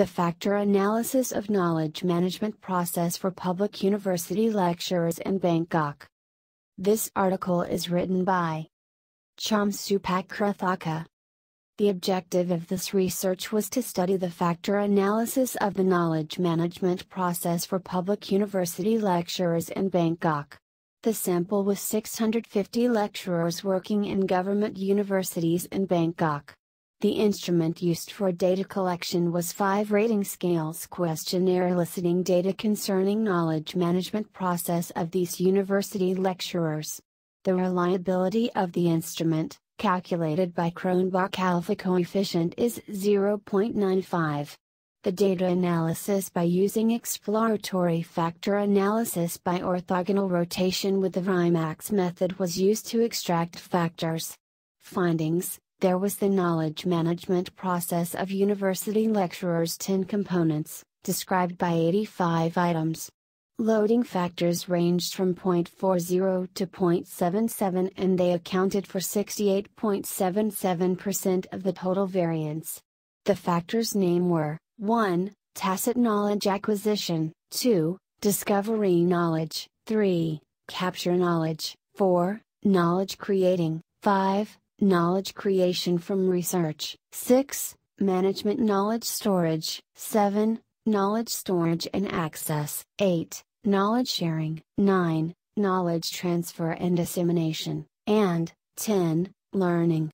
The Factor Analysis of Knowledge Management Process for Public University Lecturers in Bangkok. This article is written by Chomsupakrathaka. The objective of this research was to study the factor analysis of the knowledge management process for public university lecturers in Bangkok. The sample was 650 lecturers working in government universities in Bangkok. The instrument used for data collection was five rating scales questionnaire eliciting data concerning knowledge management process of these university lecturers. The reliability of the instrument, calculated by Kronbach alpha coefficient is 0.95. The data analysis by using exploratory factor analysis by orthogonal rotation with the RIMAX method was used to extract factors. Findings there was the knowledge management process of university lecturers 10 components, described by 85 items. Loading factors ranged from 0.40 to 0.77 and they accounted for 68.77% of the total variance. The factors named were 1. Tacit knowledge acquisition, 2. Discovery knowledge, 3. Capture knowledge, 4. Knowledge creating, 5. Knowledge creation from research. 6. Management knowledge storage. 7. Knowledge storage and access. 8. Knowledge sharing. 9. Knowledge transfer and dissemination. And 10. Learning.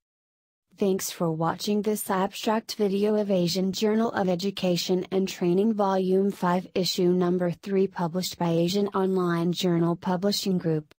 Thanks for watching this abstract video of Asian Journal of Education and Training Volume 5 Issue Number 3 published by Asian Online Journal Publishing Group.